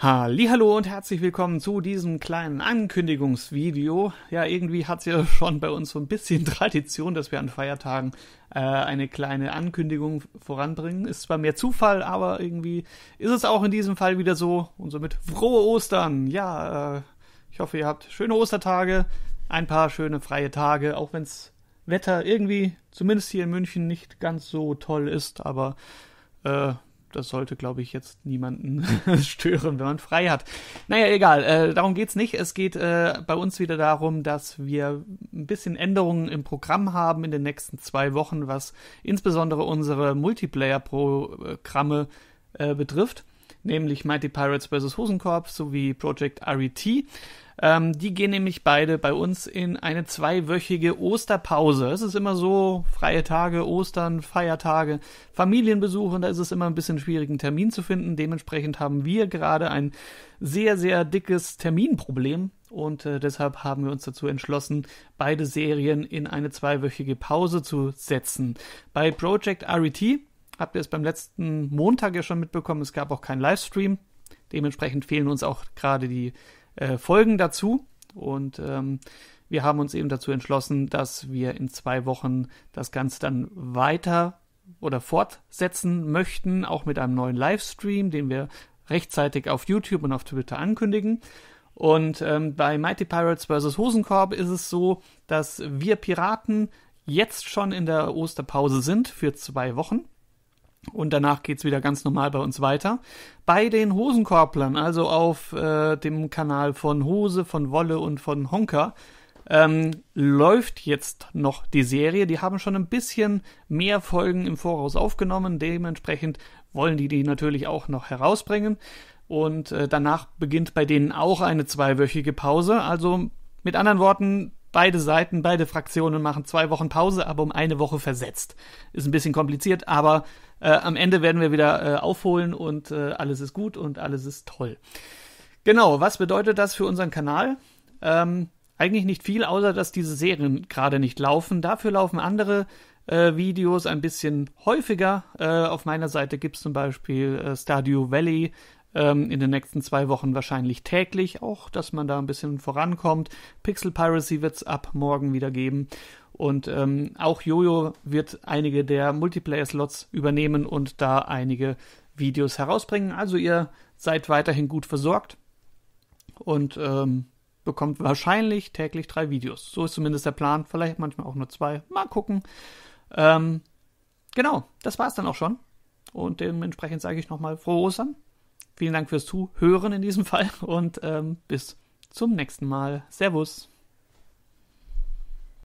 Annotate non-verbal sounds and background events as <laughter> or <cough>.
Hallo und herzlich willkommen zu diesem kleinen Ankündigungsvideo. Ja, irgendwie hat es ja <laughs> schon bei uns so ein bisschen Tradition, dass wir an Feiertagen äh, eine kleine Ankündigung voranbringen. Ist zwar mehr Zufall, aber irgendwie ist es auch in diesem Fall wieder so. Und somit frohe Ostern. Ja, äh, ich hoffe, ihr habt schöne Ostertage, ein paar schöne freie Tage, auch wenn's Wetter irgendwie, zumindest hier in München, nicht ganz so toll ist, aber äh, das sollte, glaube ich, jetzt niemanden <laughs> stören, wenn man frei hat. Naja, egal, äh, darum geht's nicht. Es geht äh, bei uns wieder darum, dass wir ein bisschen Änderungen im Programm haben in den nächsten zwei Wochen, was insbesondere unsere Multiplayer-Programme äh, betrifft nämlich Mighty Pirates vs. Hosenkorb sowie Project RET. Ähm, die gehen nämlich beide bei uns in eine zweiwöchige Osterpause. Es ist immer so, freie Tage, Ostern, Feiertage, Familienbesuch und da ist es immer ein bisschen schwierig, einen Termin zu finden. Dementsprechend haben wir gerade ein sehr, sehr dickes Terminproblem und äh, deshalb haben wir uns dazu entschlossen, beide Serien in eine zweiwöchige Pause zu setzen. Bei Project RET habt ihr es beim letzten Montag ja schon mitbekommen, es gab auch keinen Livestream. Dementsprechend fehlen uns auch gerade die äh, Folgen dazu. Und ähm, wir haben uns eben dazu entschlossen, dass wir in zwei Wochen das Ganze dann weiter oder fortsetzen möchten, auch mit einem neuen Livestream, den wir rechtzeitig auf YouTube und auf Twitter ankündigen. Und ähm, bei Mighty Pirates vs. Hosenkorb ist es so, dass wir Piraten jetzt schon in der Osterpause sind für zwei Wochen. Und danach geht's wieder ganz normal bei uns weiter. Bei den Hosenkorblern, also auf äh, dem Kanal von Hose, von Wolle und von Honker, ähm, läuft jetzt noch die Serie. Die haben schon ein bisschen mehr Folgen im Voraus aufgenommen. Dementsprechend wollen die die natürlich auch noch herausbringen. Und äh, danach beginnt bei denen auch eine zweiwöchige Pause. Also mit anderen Worten, beide Seiten, beide Fraktionen machen zwei Wochen Pause, aber um eine Woche versetzt. Ist ein bisschen kompliziert, aber äh, am Ende werden wir wieder äh, aufholen und äh, alles ist gut und alles ist toll. Genau, was bedeutet das für unseren Kanal? Ähm, eigentlich nicht viel, außer dass diese Serien gerade nicht laufen. Dafür laufen andere äh, Videos ein bisschen häufiger. Äh, auf meiner Seite gibt es zum Beispiel äh, Stardew Valley, ähm, in den nächsten zwei Wochen wahrscheinlich täglich, auch dass man da ein bisschen vorankommt. Pixel Piracy wird es ab morgen wieder geben. Und ähm, auch Jojo wird einige der Multiplayer-Slots übernehmen und da einige Videos herausbringen. Also ihr seid weiterhin gut versorgt und ähm, bekommt wahrscheinlich täglich drei Videos. So ist zumindest der Plan. Vielleicht manchmal auch nur zwei. Mal gucken. Ähm, genau, das war es dann auch schon. Und dementsprechend sage ich nochmal frohe Ostern. Vielen Dank fürs Zuhören in diesem Fall und ähm, bis zum nächsten Mal. Servus.